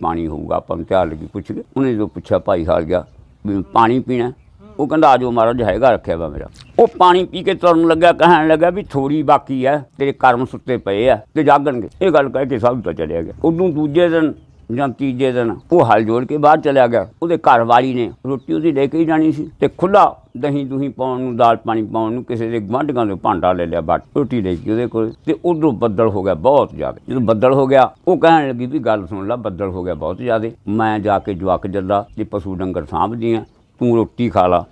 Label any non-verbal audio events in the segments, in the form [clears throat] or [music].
ਪਾਣੀ ਹੋਊਗਾ ਆਪਾਂ ਨੂੰ ਧਿਆਨ ਲੱਗੀ ਪੁੱਛ ਗਏ ਉਹਨੇ ਜੋ ਪੁੱਛਿਆ ਭਾਈ ਹਾਲ ਗਿਆ ਵੀ ਪਾਣੀ ਪੀਣਾ ਉਹ ਕਹਿੰਦਾ ਆਜੋ ਮਹਾਰਾਜ ਹੈਗਾ ਰੱਖਿਆ ਵਾ ਮੇਰਾ ਉਹ ਪਾਣੀ ਪੀ ਕੇ ਤੁਰਨ ਲੱਗਾ ਕਹਿਣ ਲੱਗਾ ਵੀ ਥੋੜੀ ਬਾਕੀ ਹੈ ਤੇਰੇ ਕਰਮ ਸੁੱਤੇ ਪਏ ਆ ਤੇ ਜਾਗਣਗੇ ਇਹ ਗੱਲ ਕਹਿ ਕੇ ਸਭ ਤਾਂ ਚਲੇ ਗਿਆ ਉਦੋਂ ਦੂਜੇ ਦਿਨ ਜਾਂ ਤੀਜੇ ਦਿਨ ਉਹ ਹਲ ਜੋੜ ਕੇ ਬਾਹਰ ਚਲਿਆ ਗਿਆ ਉਹਦੇ ਘਰ ਵਾਲੀ ਨੇ ਰੋਟੀ ਉਹਦੀ ਲੈ ਕੇ ਜਾਣੀ ਸੀ ਤੇ ਖੁੱਲਾ ਦਹੀਂ ਦੁਹੀਂ ਪਾਉਣ ਨੂੰ ਦਾਲ ਪਾਣੀ ਪਾਉਣ ਨੂੰ ਕਿਸੇ ਦੇ ਗਵਾਂਢਾਂ ਦੇ ਭਾਂਡਾ ਲੈ ਲਿਆ ਬਾਟ ਰੋਟੀ ਲੈ ਕੇ ਉਹਦੇ ਕੋਲ ਤੇ ਉਦੋਂ ਬੱਦਲ ਹੋ ਗਿਆ ਬਹੁਤ ਜ਼ਿਆਦਾ ਜਦੋਂ ਬੱਦਲ ਹੋ ਗਿਆ ਉਹ ਕਹਿਣ ਲੱਗੀ ਵੀ ਗੱਲ ਸੁਣ ਲੈ ਬੱਦਲ ਹੋ ਗਿਆ ਬਹੁਤ ਜ਼ਿਆਦਾ ਮੈਂ ਜਾ ਕੇ ਜਵਾਕ ਜੱਲਾ ਤੇ ਪਸ਼ੂ ਡੰਗਰ ਸਾਂਭਦੀਆਂ ਤੂੰ ਰੋਟੀ ਖਾ ਲਾ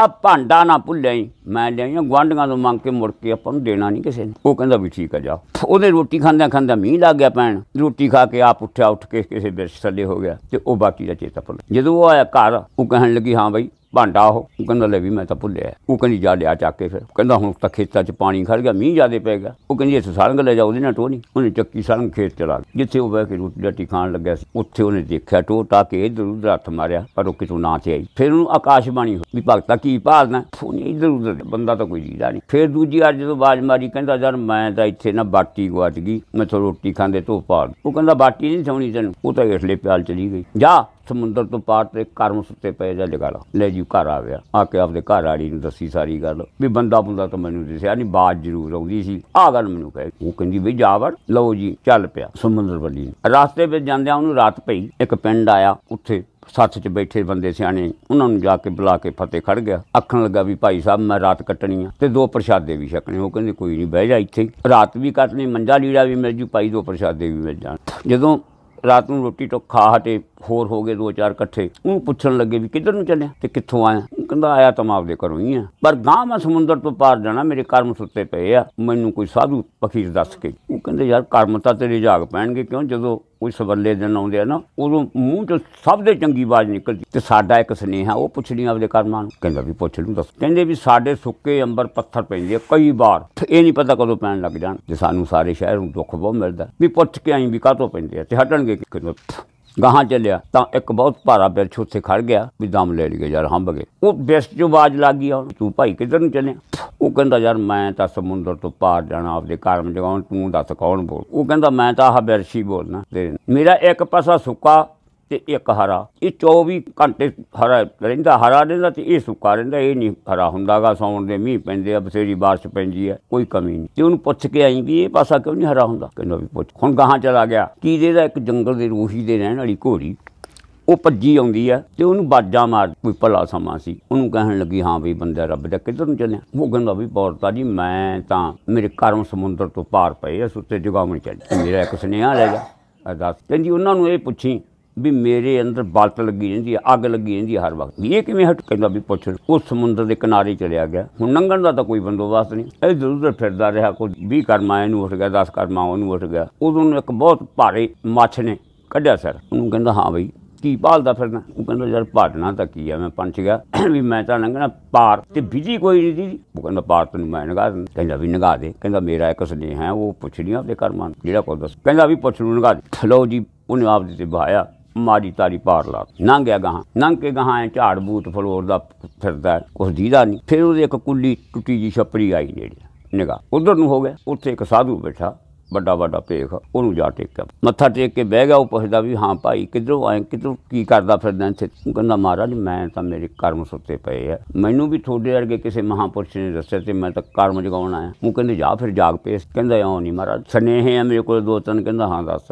ਆ ਭਾਂਡਾ ਨਾ ਭੁੱਲਿਆਈ ਮੈਂ ਲਿਆਈਆਂ ਗਵਾਂਢੀਆਂ ਤੋਂ ਮੰਗ ਕੇ ਮੁੜ ਕੇ ਆਪਾਂ ਨੂੰ ਦੇਣਾ ਨਹੀਂ ਕਿਸੇ ਨੂੰ ਉਹ ਕਹਿੰਦਾ ਵੀ ਠੀਕ ਆ ਜਾ ਉਹਦੇ ਰੋਟੀ ਖਾਂਦਿਆਂ ਖਾਂਦਿਆਂ ਮੀਂਹ ਲੱਗ ਗਿਆ ਪੈਣ ਰੋਟੀ ਖਾ ਕੇ ਆਪ ਉੱਠਿਆ ਉੱਠ ਕੇ ਕਿਸੇ ਬਿਰਛ ਥੱਲੇ ਹੋ ਗਿਆ ਤੇ ਉਹ ਬਾਕੀ ਦਾ ਚੇਤਾ ਭੁੱਲ ਜਦੋਂ ਉਹ ਆਇਆ ਘਰ ਉਹ ਕਹਿਣ ਲੱਗੀ ਹਾਂ ਬਈ ਭਾਂਡਾ ਉਹ ਕਹਿੰਦਾ ਲੈ ਵੀ ਮੈਂ ਤਾਂ ਭੁੱਲਿਆ ਉਹ ਕਹਿੰਦੀ ਜਾ ਲਿਆ ਚੱਕ ਕੇ ਫਿਰ ਕਹਿੰਦਾ ਹੁਣ ਤਾਂ ਖੇਤਾਂ 'ਚ ਪਾਣੀ ਖੜ ਗਿਆ ਮੀਂਹ ਜ਼ਿਆਦੇ ਪੈ ਗਿਆ ਉਹ ਕਹਿੰਦੀ ਇਸ ਸਾਰੰਗ ਲੈ ਜਾ ਉਹਦੇ ਨਾਲ ਟੋਣੀ ਉਹਨੇ ਚੱਕੀ ਸਾਰੰਗ ਖੇਤ 'ਚ ਲਾ ਜਿੱਥੇ ਉਹ ਬਹਿ ਕੇ ਰੋਟੀ ਰੱਟੀ ਖਾਣ ਲੱਗਿਆ ਸੀ ਉੱਥੇ ਉਹਨੇ ਦੇਖਿਆ ਟੋ ਤਾਂ ਕਿ ਇਧਰ ਉਧਰ ਹੱਥ ਮਾਰਿਆ ਪਰ ਉਹ ਕਿਤੋਂ ਨਾ ਤੇ ਆਈ ਫਿਰ ਉਹਨੂੰ ਬਾਣੀ ਹੋ ਵੀ ਭਗਤਾ ਕੀ ਭਾਲਣਾ ਫੋਨ ਇਧਰ ਉਧਰ ਬੰਦਾ ਤਾਂ ਕੋਈ ਜੀਦਾ ਨਹੀਂ ਫਿਰ ਦੂਜੀ ਵਾਰ ਜਦੋਂ ਬਾਜ ਮਾਰੀ ਕਹਿੰਦਾ ਯਾਰ ਮੈਂ ਤਾਂ ਇੱਥੇ ਨਾ ਬਾਟੀ ਗਵਾਚ ਗਈ ਮੈਥੋਂ ਰੋਟੀ ਖਾਂਦੇ ਤੋਂ ਪਾਲ ਉਹ ਕਹਿੰਦਾ ਬਾਟੀ ਨਹੀਂ ਸੌਣੀ ਤੈਨੂੰ ਉਹ ਤਾਂ ਹੇਠਲੇ ਪਿਆਲ ਚਲੀ ਗਈ ਜਾ ਸਮੁੰਦਰ ਤੋਂ ਪਾਰ ਤੇ ਕਰਮ ਸੁੱਤੇ ਪਏ ਜਾ ਜਗਾਲਾ ਲੈ ਜੀ ਘਰ ਆ ਗਿਆ ਆ ਕੇ ਆਪਦੇ ਘਰ ਵਾਲੀ ਨੂੰ ਦੱਸੀ ਸਾਰੀ ਗੱਲ ਵੀ ਬੰਦਾ ਬੰਦਾ ਤਾਂ ਮੈਨੂੰ ਦਿਸਿਆ ਨਹੀਂ ਬਾਤ ਜ਼ਰੂਰ ਆਉਂਦੀ ਸੀ ਆ ਗੱਲ ਮੈਨੂੰ ਕਹੇ ਉਹ ਕਹਿੰਦੀ ਵੀ ਜਾਵੜ ਲਓ ਜੀ ਚੱਲ ਪਿਆ ਸਮੁੰਦਰ ਵੱਲੀ ਰਾਸਤੇ ਵਿੱਚ ਜਾਂਦਿਆਂ ਉਹਨੂੰ ਰਾਤ ਪਈ ਇੱਕ ਪਿੰਡ ਆਇਆ ਉੱਥੇ ਸੱਥ 'ਚ ਬੈਠੇ ਬੰਦੇ ਸਿਆਣੇ ਉਹਨਾਂ ਨੂੰ ਜਾ ਕੇ ਬੁਲਾ ਕੇ ਫਤੇ ਖੜ ਗਿਆ ਅੱਖਣ ਲੱਗਾ ਵੀ ਭਾਈ ਸਾਹਿਬ ਮੈਂ ਰਾਤ ਕੱਟਣੀ ਆ ਤੇ ਦੋ ਪ੍ਰਸ਼ਾਦੇ ਵੀ ਛਕਣੇ ਉਹ ਕਹਿੰਦੇ ਕੋਈ ਨਹੀਂ ਬਹਿ ਜਾ ਇੱਥੇ ਰਾਤ ਵੀ ਕੱਟਣੀ ਮੰਜਾ ਲੀੜਾ ਵੀ ਮਿਲ ਜੂ ਭਾਈ ਦੋ ਪ੍ਰਸ਼ਾਦੇ ਵੀ ਮਿਲ ਜਾਣ ਜਦੋਂ ਰਾਤ ਨੂੰ ਰੋਟੀ ਟੋਕ ਖਾ ਹਟੇ ਹੋਰ ਹੋ ਗਏ ਦੋ ਚਾਰ ਇਕੱਠੇ ਉਹਨੂੰ ਪੁੱਛਣ ਲੱਗੇ ਵੀ ਕਿੱਧਰ ਨੂੰ ਚੱਲਿਆ ਤੇ ਕਿੱਥੋਂ ਆਇਆ ਕਹਿੰਦਾ ਆਇਆ ਤਾਂ ਮੈਂ ਆਪਦੇ ਘਰੋਂ ਹੀ ਆ ਪਰ ਗਾਂ ਮੈਂ ਸਮੁੰਦਰ ਤੋਂ ਪਾਰ ਜਾਣਾ ਮੇਰੇ ਕਰਮ ਸੁੱਤੇ ਪਏ ਆ ਮੈਨੂੰ ਕੋਈ ਸਾਧੂ ਪਖੀਰ ਦੱਸ ਕੇ ਉਹ ਕਹਿੰਦੇ ਯਾਰ ਕਰਮ ਤਾਂ ਤੇਰੇ ਜਾਗ ਪੈਣਗੇ ਕਿਉਂ ਜਦੋਂ ਕੋਈ ਸਵੱਲੇ ਦਿਨ ਆਉਂਦੇ ਆ ਨਾ ਉਦੋਂ ਮੂੰਹ ਤੋਂ ਸਭ ਦੇ ਚੰਗੀ ਬਾਜ਼ ਨਿਕਲਦੀ ਤੇ ਸਾਡਾ ਇੱਕ ਸਨੇਹਾ ਉਹ ਪੁੱਛਣੀ ਆਪਦੇ ਕਰਮਾਂ ਨੂੰ ਕਹਿੰਦਾ ਵੀ ਪੁੱਛ ਲੂੰ ਦੱਸ ਕਹਿੰਦੇ ਵੀ ਸਾਡੇ ਸੁੱਕੇ ਅੰਬਰ ਪੱਥਰ ਪੈਂਦੇ ਆ ਕਈ ਵਾਰ ਇਹ ਨਹੀਂ ਪਤਾ ਕਦੋਂ ਪੈਣ ਲੱਗ ਜਾਣ ਤੇ ਸਾਨੂੰ ਸਾਰੇ ਸ਼ਹਿਰ ਨੂੰ ਦੁੱਖ ਬਹੁਤ ਮਿਲਦਾ ਵੀ ਪੁੱਛ ਕੇ ਆਈ ਵੀ ਕਾਹ ਤੋਂ ਪੈਂਦੇ ਆ ਤੇ ਹਟਣਗੇ ਕਿਦੋਂ ਗਾਹਾਂ ਚੱਲਿਆ ਤਾਂ ਇੱਕ ਬਹੁਤ ਭਾਰਾ ਬਿਰਛ ਉੱਥੇ ਖੜ ਗਿਆ ਵੀ ਦਮ ਲੈ ਲਈਏ ਯਾਰ ਹੰਬ ਗਏ ਉਹ ਬਿਰਛ 'ਚ ਬਾਜ ਲੱਗ ਗਈ ਹੁਣ ਤੂੰ ਭਾਈ ਕਿੱਧਰ ਨੂੰ ਚੱਲਿਆ ਉਹ ਕਹਿੰਦਾ ਯਾਰ ਮੈਂ ਤਾਂ ਸਮੁੰਦਰ ਤੋਂ ਪਾਰ ਜਾਣਾ ਆਪਦੇ ਕਰਮ ਜਗਾਉਣ ਤੂੰ ਦੱਸ ਕੌਣ ਬੋਲ ਉਹ ਕਹਿੰਦਾ ਮੈਂ ਤਾਂ ਆਹ ਬਿਰਛੀ ਬੋਲਣਾ ਤੇ ਮੇਰਾ ਇੱਕ ਪਾਸਾ ਸੁੱਕਾ ਤੇ ਇੱਕ ਹਰਾ ਇਹ 24 ਘੰਟੇ ਹਰਾ ਰਹਿੰਦਾ ਹਰਾ ਰਹਿੰਦਾ ਤੇ ਇਹ ਸੁੱਕਾ ਰਹਿੰਦਾ ਇਹ ਨਹੀਂ ਹਰਾ ਹੁੰਦਾਗਾ ਸੌਣ ਦੇ ਮੀਂਹ ਪੈਂਦੇ ਆ ਬਸੇਰੀ بارش ਪੈਂਦੀ ਆ ਕੋਈ ਕਮੀ ਨਹੀਂ ਤੇ ਉਹਨੂੰ ਪੁੱਛ ਕੇ ਆਈ ਵੀ ਇਹ ਪਾਸਾ ਕਿਉਂ ਨਹੀਂ ਹਰਾ ਹੁੰਦਾ ਕਹਿੰਦਾ ਵੀ ਪੁੱਛ ਹੁਣ ਗਾਹਾਂ ਚਲਾ ਗਿਆ ਕੀ ਦੇਦਾ ਇੱਕ ਜੰਗਲ ਦੇ ਰੂਹੀ ਦੇ ਰਹਿਣ ਵਾਲੀ ਘੋੜੀ ਉਹ ਭੱਜੀ ਆਉਂਦੀ ਆ ਤੇ ਉਹਨੂੰ ਬਾਜਾਂ ਮਾਰ ਕੋਈ ਭਲਾ ਸਮਾਂ ਸੀ ਉਹਨੂੰ ਕਹਿਣ ਲੱਗੀ ਹਾਂ ਵੀ ਬੰਦਾ ਰੱਬ ਦਾ ਕਿੱਧਰ ਨੂੰ ਚੱਲਿਆ ਉਹ ਕਹਿੰਦਾ ਵੀ ਬੌਰਤਾ ਜੀ ਮੈਂ ਤਾਂ ਮੇਰੇ ਘਰੋਂ ਸਮੁੰਦਰ ਤੋਂ ਪਾਰ ਪਏ ਅਸ ਉੱਤੇ ਜਗਾਵਣ ਚੱਲ ਮੇਰਾ ਇੱਕ ਸੁਨੇਹਾ ਲੈ ਜਾ ਅਰਦਾਸ ਕਹਿੰਦੀ ਉਹਨਾਂ ਨੂੰ ਇਹ ਪੁੱਛੀ ਵੀ ਮੇਰੇ ਅੰਦਰ ਬਲਤ ਲੱਗੀ ਰਹਿੰਦੀ ਹੈ ਅੱਗ ਲੱਗੀ ਰਹਿੰਦੀ ਹੈ ਹਰ ਵਕਤ ਵੀ ਇਹ ਕਿਵੇਂ ਹਟ ਕਹਿੰਦਾ ਵੀ ਪੁੱਛ ਉਹ ਸਮੁੰਦਰ ਦੇ ਕਿਨਾਰੇ ਚਲਿਆ ਗਿਆ ਹੁਣ ਨੰਗਣ ਦਾ ਤਾਂ ਕੋਈ ਬੰਦੋਬਸਤ ਨਹੀਂ ਇਹ ਜ਼ਰੂਰ ਫਿਰਦਾ ਰਿਹਾ ਕੋਈ 20 ਕਰਮਾ ਇਹਨੂੰ ਉੱਠ ਗਿਆ 10 ਕਰਮਾ ਉਹਨੂੰ ਉੱਠ ਗਿਆ ਉਦੋਂ ਨੂੰ ਇੱਕ ਬਹੁਤ ਭਾਰੇ ਮੱਛ ਨੇ ਕੱਢਿਆ ਸਰ ਉਹਨੂੰ ਕਹਿੰਦਾ ਹਾਂ ਬਈ ਕੀ ਭਾਲਦਾ ਫਿਰਨਾ ਉਹ ਕਹਿੰਦਾ ਯਾਰ ਭਾਟਣਾ ਤਾਂ ਕੀ ਆ ਮੈਂ ਪੰਚ ਗਿਆ [clears throat] ਵੀ ਮੈਂ ਤਾਂ ਲੰਘਣਾ ਪਾਰ ਤੇ ਬਿਜੀ ਕੋਈ ਨਹੀਂ ਸੀ ਉਹ ਕਹਿੰਦਾ ਪਾਰ ਤੈਨੂੰ ਮੈਂ ਨਗਾ ਕਹਿੰਦਾ ਵੀ ਨਗਾ ਦੇ ਕਹਿੰਦਾ ਮੇਰਾ ਇੱਕ ਸੁਨੇਹਾ ਹੈ ਉਹ ਪੁੱਛ ਲਿਆ ਆਪਣੇ ਕਰਮਾਂ ਜਿਹੜਾ ਕੋਈ ਦੱਸ ਕਹਿੰਦਾ ਵੀ ਪੁੱਛ ਨੂੰ ਨਗਾ ਦੇ ਲਓ ਜੀ ਉਹਨੇ ਆਪ ਦੇ ਤੇ ਬਹਾਇਆ ਮਾੜੀ ਤਾਰੀ ਪਾਰ ਲਾ ਨੰਗਿਆ ਗਾਹਾਂ ਨੰਗ ਕੇ ਗਾਹਾਂ ਐ ਝਾੜ ਬੂਤ ਫਲੋਰ ਦਾ ਫਿਰਦਾ ਕੁਝ ਦੀਦਾ ਨਹੀਂ ਫਿਰ ਉਹਦੇ ਇੱਕ ਕੁੱਲੀ ਟੁੱਟੀ ਜੀ ਛਪਰੀ ਆਈ ਜਿਹੜੀ ਨਿਗਾ ਉਧਰ ਨੂੰ ਹੋ ਗਿਆ ਉੱਥੇ ਇੱਕ ਸਾਧੂ ਬੈਠਾ ਵੱਡਾ ਵੱਡਾ ਪੇਖ ਉਹਨੂੰ ਜਾ ਕੇ ਮੱਥਾ ਟੇਕ ਕੇ ਬਹਿ ਗਿਆ ਉਹ ਪੁੱਛਦਾ ਵੀ ਹਾਂ ਭਾਈ ਕਿੱਧਰੋਂ ਆਏ ਕਿੱਧਰੋਂ ਕੀ ਕਰਦਾ ਫਿਰਦਾ ਇੱਥੇ ਕਹਿੰਦਾ ਮਹਾਰਾਜ ਮੈਂ ਤਾਂ ਮੇਰੇ ਕਰਮ ਸੁੱਤੇ ਪਏ ਆ ਮੈਨੂੰ ਵੀ ਤੁਹਾਡੇ ਵਰਗੇ ਕਿਸੇ ਮਹਾਪੁਰਸ਼ ਨੇ ਦੱਸਿਆ ਤੇ ਮੈਂ ਤਾਂ ਕਰਮ ਜਗਾਉਣ ਆਇਆ ਉਹ ਕਹਿੰਦੇ ਜਾ ਫਿਰ ਜਾਗ ਪੇਸ ਕਹਿੰਦਾ ਆਉ ਨਹੀਂ ਮਹਾਰਾਜ ਸਨੇਹ ਹੈ ਮੇਰੇ ਕੋਲ ਦੋ ਤਿੰਨ ਕਹਿੰਦਾ ਹਾਂ ਦੱਸ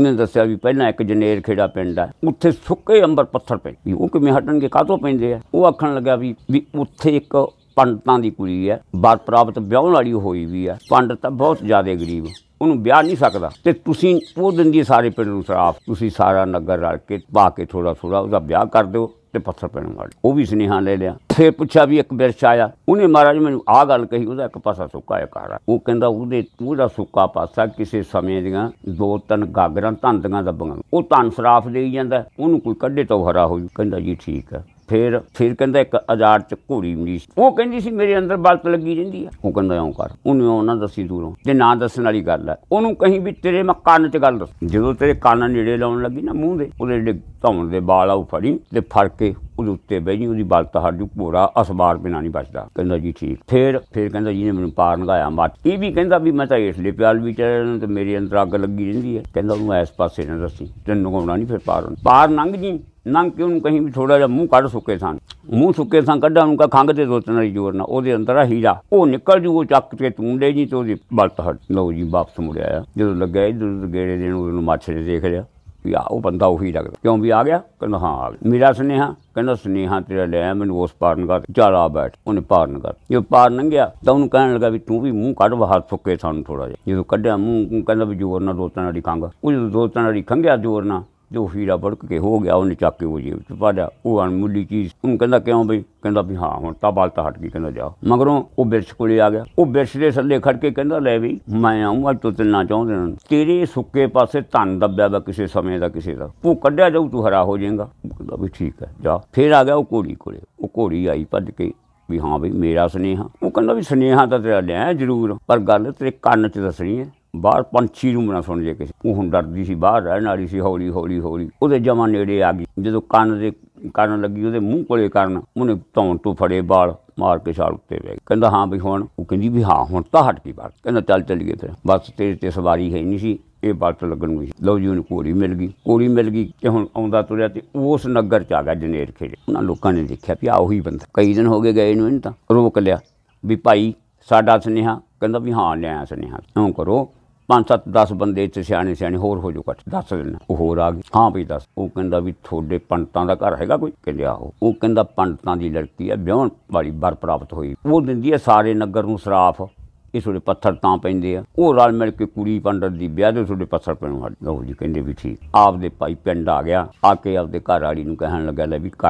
ਨੇ ਦੱਸਿਆ ਵੀ ਪਹਿਲਾਂ ਇੱਕ ਜਨੇਰ ਖੇੜਾ ਪਿੰਡ ਆ ਉੱਥੇ ਸੁੱਕੇ ਅੰਬਰ ਪੱਥਰ ਪਏ ਵੀ ਉਹ ਕਿਵੇਂ ਹਟਣਗੇ ਕਾਹਤੋਂ ਪੈਂਦੇ ਆ ਉਹ ਆਖਣ ਲੱਗਾ ਵੀ ਵੀ ਉੱਥੇ ਇੱਕ ਪੰਡਤਾਂ ਦੀ ਕੁੜੀ ਆ ਬਾਤ ਪ੍ਰਾਪਤ ਵਿਆਹਣ ਵਾਲੀ ਹੋਈ ਵੀ ਆ ਪੰਡਤ ਤਾਂ ਬਹੁਤ ਜ਼ਿਆਦਾ ਗਰੀਬ ਉਹਨੂੰ ਵਿਆਹ ਨਹੀਂ ਸਕਦਾ ਤੇ ਤੁਸੀਂ ਉਹ ਦਿਨ ਦੀ ਸਾਰੇ ਪਿੰਡ ਨੂੰ ਸਰਾਫ ਤੁਸੀਂ ਸਾਰਾ ਨਗਰ ਰਲ ਕੇ ਪਾ ਕੇ ਥੋੜਾ ਥੋੜਾ ਉਹਦਾ ਵਿਆਹ ਕਰ ਦਿਓ ਤੇ ਪੱਥਰ ਪੈਣ ਵਾਲੀ ਉਹ ਵੀ ਸਨੇਹਾ ਲੈ ਲਿਆ ਫੇਰ ਪੁੱਛਿਆ ਵੀ ਇੱਕ ਬਿਰਛ ਆਇਆ ਉਹਨੇ ਮਹਾਰਾਜ ਮੈਨੂੰ ਆ ਗੱਲ ਕਹੀ ਉਹਦਾ ਇੱਕ ਪਾਸਾ ਸੁੱਕਾ ਹੈ ਘਾਰਾ ਉਹ ਕਹਿੰਦਾ ਉਹਦੇ ਉਹਦਾ ਸੁੱਕਾ ਪਾਸਾ ਕਿਸੇ ਸਮੇਂ ਦੀਆਂ ਦੋ ਤਿੰਨ ਗਾਗਰਾਂ ਧੰਦੀਆਂ ਦੱਬੀਆਂ ਉਹ ਧੰਨ ਸਰਾਫ ਦੇਈ ਜਾਂਦਾ ਉਹਨੂੰ ਕੋਈ ਕੱਢੇ ਤੋਂ ਹਰਾ ਹੋਈ ਕਹਿੰਦਾ ਜੀ ਠੀਕ ਹੈ ਫਿਰ ਫਿਰ ਕਹਿੰਦਾ ਇੱਕ ਆਜ਼ਾਦ ਚ ਘੋੜੀ ਮਿਲੀ ਉਹ ਕਹਿੰਦੀ ਸੀ ਮੇਰੇ ਅੰਦਰ ਬਲਤ ਲੱਗੀ ਰਹਿੰਦੀ ਆ ਉਹ ਕਹਿੰਦਾ ਓਂ ਕਰ ਉਹਨੇ ਉਹ ਨਾ ਦੱਸੀ ਦੂਰੋਂ ਤੇ ਨਾ ਦੱਸਣ ਵਾਲੀ ਗੱਲ ਆ ਉਹਨੂੰ ਕਹੀਂ ਵੀ ਤੇਰੇ ਮੈਂ ਕੰਨ 'ਚ ਗੱਲ ਦੱਸ ਜਦੋਂ ਤੇਰੇ ਕੰਨ ਨੇੜੇ ਲਾਉਣ ਲੱਗੀ ਨਾ ਮੂੰਹ ਦੇ ਉਹਦੇ ਜਿਹੜੇ ਧੌਣ ਦੇ ਵਾਲ ਆ ਉਹ ਫੜੀ ਤੇ ਫੜ ਕੇ ਉਹਦੇ ਉੱਤੇ ਬਹਿ ਉਹਦੀ ਬਲਤ ਹਰ ਜੂ ਭੋਰਾ ਅਸਬਾਰ ਬਿਨਾ ਨਹੀਂ ਬਚਦਾ ਕਹਿੰਦਾ ਜੀ ਠੀਕ ਫਿਰ ਫਿਰ ਕਹਿੰਦਾ ਜੀ ਨੇ ਮੈਨੂੰ ਪਾਰ ਲਗਾਇਆ ਮਾਟੀ ਇਹ ਵੀ ਕਹਿੰਦਾ ਵੀ ਮੈਂ ਤਾਂ ਇਸਲੇ ਪਿਆਲ ਵੀ ਚੜਨ ਤੇ ਮੇਰੇ ਅੰਦਰ ਅੱਗ ਲੱਗੀ ਰਹਿੰਦੀ ਹੈ ਕਹਿੰਦਾ ਉਹਨੂੰ ਐਸ ਪਾਸੇ ਨਾ ਦੱਸੀ ਤੇ ਨਗਾਉਣਾ ਨਹੀਂ ਫਿਰ ਪਾਰ ਪਾਰ ਨੰਗ ਜੀ ਨੰਗ ਕਿ ਉਹਨੂੰ ਕਹੀਂ ਵੀ ਥੋੜਾ ਜਿਹਾ ਮੂੰਹ ਕੱਢ ਸੁੱਕੇ ਸਨ ਮੂੰਹ ਸੁੱਕੇ ਸਨ ਕੱਢਾ ਉਹਨੂੰ ਕਾ ਖੰਗ ਤੇ ਦੋਤਨ ਜੋਰ ਨਾ ਉਹਦੇ ਅੰਦਰ ਆ ਹੀਰਾ ਉਹ ਨਿਕਲ ਜੂ ਉਹ ਚੱਕ ਕੇ ਤੂੰ ਜੀ ਤੋਂ ਦੀ ਬਲਤ ਹਟ ਲਓ ਜੀ ਵਾਪਸ ਮੁੜ ਆਇਆ ਜਦੋਂ ਲੱਗਿਆ ਇਧਰ ਗੇੜੇ ਦੇਣ ਉਹਨੂੰ ਨੇ ਦੇਖ ਲਿਆ ਵੀ ਆ ਉਹ ਬੰਦਾ ਉਹੀ ਲੱਗਦਾ ਕਿਉਂ ਵੀ ਆ ਗਿਆ ਕਹਿੰਦਾ ਹਾਂ ਆ ਗਿਆ ਮੇਰਾ ਸੁਨੇਹਾ ਕਹਿੰਦਾ ਸੁਨੇਹਾ ਤੇਰਾ ਲੈ ਮੈਨੂੰ ਉਸ ਪਾਰ ਨਗਾ ਚੱਲ ਆ ਬੈਠ ਉਹਨੇ ਪਾਰ ਨਗਾ ਜੋ ਪਾਰ ਨੰਗਿਆ ਤਾਂ ਉਹਨੂੰ ਕਹਿਣ ਲੱਗਾ ਵੀ ਤੂੰ ਵੀ ਮੂੰਹ ਕੱਢ ਬਾਹਰ ਸੁੱਕੇ ਸਾਨੂੰ ਥੋੜਾ ਜਿਹਾ ਜਦੋਂ ਕੱਢਿਆ ਮੂੰਹ ਕਹਿੰਦਾ ਵੀ ਜੋਰ ਨਾਲ ਦੋਤਾਂ ਵਾਲੀ ਖੰਗ ਉਹ ਜਦੋਂ ਦੋਤਾਂ ਵਾਲੀ ਖੰਗਿਆ ਜੋਰ ਨਾਲ ਜੋ ਹੀਰਾ ਬੜਕ ਕੇ ਹੋ ਗਿਆ ਉਹਨੇ ਚੱਕ ਕੇ ਉਹ ਜੇਬ ਚ ਪਾ ਲਿਆ ਉਹ ਅਨਮੁੱਲੀ ਚੀਜ਼ ਉਹਨੂੰ ਕਹਿੰਦਾ ਕਿਉਂ ਬਈ ਕਹਿੰਦਾ ਵੀ ਹਾਂ ਹੁਣ ਤਾਂ ਬਾਲ ਤਾਂ ਹਟ ਗਈ ਕਹਿੰਦਾ ਜਾ ਮਗਰੋਂ ਉਹ ਬਿਰਸ ਕੋਲੇ ਆ ਗਿਆ ਉਹ ਬਿਰਸ ਦੇ ਥੱਲੇ ਖੜ ਕੇ ਕਹਿੰਦਾ ਲੈ ਵੀ ਮੈਂ ਆਉਂ ਤੂੰ ਤੋਂ ਤਿੰਨਾ ਚਾਹੁੰਦੇ ਨੇ ਤੇਰੇ ਸੁੱਕੇ ਪਾਸੇ ਧਨ ਦੱਬਿਆ ਦਾ ਕਿਸੇ ਸਮੇਂ ਦਾ ਕਿਸੇ ਦਾ ਉਹ ਕੱਢਿਆ ਜਾਊ ਤੂੰ ਹਰਾ ਹੋ ਜਾਏਗਾ ਕਹਿੰਦਾ ਵੀ ਠੀਕ ਹੈ ਜਾ ਫੇਰ ਆ ਗਿਆ ਉਹ ਘੋੜੀ ਕੋਲੇ ਉਹ ਘੋੜੀ ਆਈ ਭੱਜ ਕੇ ਵੀ ਹਾਂ ਬਈ ਮੇਰਾ ਸੁਨੇਹਾ ਉਹ ਕਹਿੰਦਾ ਵੀ ਸੁਨੇਹਾ ਤਾਂ ਤੇਰਾ ਲੈ ਜ਼ਰੂਰ ਪਰ ਗੱਲ ਤੇਰੇ ਕੰਨ 'ਚ ਦੱਸਣੀ ਹੈ ਬਾਹਰ ਪੰਛੀ ਨੂੰ ਨਾ ਸੁਣ ਜੇ ਕਿਸੇ ਉਹ ਹੁਣ ਡਰਦੀ ਸੀ ਬਾਹਰ ਰਹਿਣ ਵਾਲੀ ਸੀ ਹੌਲੀ ਹੌਲੀ ਹੌਲੀ ਉਹਦੇ ਜਮਾ ਨੇੜੇ ਆ ਗਈ ਜਦੋਂ ਕੰਨ ਦੇ ਕੰਨ ਲੱਗੀ ਉਹਦੇ ਮੂੰਹ ਕੋਲੇ ਕਰਨ ਉਹਨੇ ਧੌਣ ਤੋਂ ਫੜੇ ਬਾਲ ਮਾਰ ਕੇ ਛਾਲ ਉੱਤੇ ਬੈ ਕਹਿੰਦਾ ਹਾਂ ਵੀ ਹੁਣ ਉਹ ਕਹਿੰਦੀ ਵੀ ਹਾਂ ਹੁਣ ਤਾਂ ਹਟ ਗਈ ਬਾਤ ਕਹਿੰਦਾ ਚੱਲ ਚੱਲੀਏ ਫਿਰ ਬਸ ਤੇਰੇ ਤੇ ਸਵਾਰੀ ਹੈ ਨਹੀਂ ਸੀ ਇਹ ਬਾਤ ਲੱਗਣ ਗਈ ਲਓ ਜੀ ਉਹਨੂੰ ਕੋਰੀ ਮਿਲ ਗਈ ਕੋਰੀ ਮਿਲ ਗਈ ਤੇ ਹੁਣ ਆਉਂਦਾ ਤੁਰਿਆ ਤੇ ਉਸ ਨਗਰ ਚ ਆ ਗਿਆ ਜਨੇਰ ਖੇੜੇ ਉਹਨਾਂ ਲੋਕਾਂ ਨੇ ਦੇਖਿਆ ਵੀ ਆ ਉਹੀ ਬੰਦਾ ਕਈ ਦਿਨ ਹੋ ਗਏ ਗਏ ਨੂੰ ਇਹਨਾਂ ਤਾਂ ਰੋਕ ਲਿਆ ਵੀ ਭਾਈ ਸਾਡਾ ਸੁਨੇਹਾ ਕਹਿੰਦਾ ਵੀ ਹਾਂ ਲਿਆ ਸੁਨੇਹਾ ਕਿਉਂ ਕਰੋ ਪੰਜ ਸੱਤ 10 ਬੰਦੇ ਤੇ ਸਿਆਣੇ ਸਿਆਣੇ ਹੋਰ ਹੋ ਜੋ ਕੱਟ ਦੱਸ ਦੇਣਾ ਉਹ ਹੋਰ ਆ ਗਈ ਹਾਂ ਵੀ ਦੱਸ ਉਹ ਕਹਿੰਦਾ ਵੀ ਤੁਹਾਡੇ ਪੰਡਤਾਂ ਦਾ ਘਰ ਹੈਗਾ ਕੋਈ ਕਹਿੰਦੇ ਆਹੋ ਉਹ ਕਹਿੰਦਾ ਪੰਡਤਾਂ ਦੀ ਲੜਕੀ ਹੈ ਵਿਆਹਣ ਵਾਲੀ ਵਰ ਪ੍ਰਾਪਤ ਹੋਈ ਉਹ ਦਿੰਦੀ ਹੈ ਸਾਰੇ ਨਗਰ ਨੂੰ ਸਰਾਫ ਇਹ ਤੁਹਾਡੇ ਪੱਥਰ ਤਾਂ ਪੈਂਦੇ ਆ ਉਹ ਰਲ ਮਿਲ ਕੇ ਕੁੜੀ ਪੰਡਤ ਦੀ ਵਿਆਹ ਦੇ ਤੁਹਾਡੇ ਪੱਥਰ ਪੈਣ ਵਾਲੀ ਲਓ ਜੀ ਕਹਿੰਦੇ ਵੀ ਠੀਕ ਆਪਦੇ ਭਾਈ ਪਿੰਡ ਆ ਗਿਆ ਆ ਕੇ ਆਪਦੇ ਘਰ ਵਾਲੀ ਨੂੰ ਕਹਿਣ ਲੱਗਾ ਲੈ ਵੀ